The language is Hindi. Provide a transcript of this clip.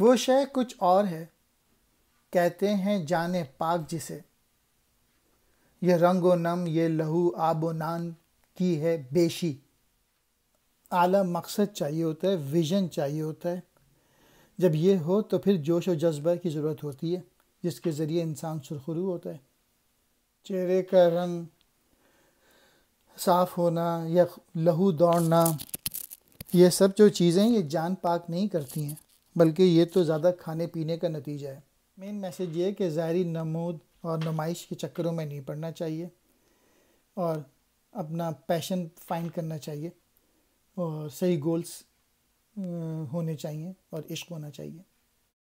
वो शय कुछ और है कहते हैं जाने पाक जिसे ये रंगो नम ये लहू आबो नान की है बेशी आला मकसद चाहिए होता है विजन चाहिए होता है जब ये हो तो फिर जोश और जज्बा की ज़रूरत होती है जिसके ज़रिए इंसान सुरखरू होता है चेहरे का रंग साफ़ होना या लहू दौड़ना ये सब जो चीज़ें ये जान पाक नहीं करती हैं बल्कि ये तो ज़्यादा खाने पीने का नतीजा है मेन मैसेज ये कि ज़ाहरी नमूद और नुमाइश के चक्करों में नहीं पड़ना चाहिए और अपना पैशन फाइंड करना चाहिए और सही गोल्स होने चाहिए और इश्क होना चाहिए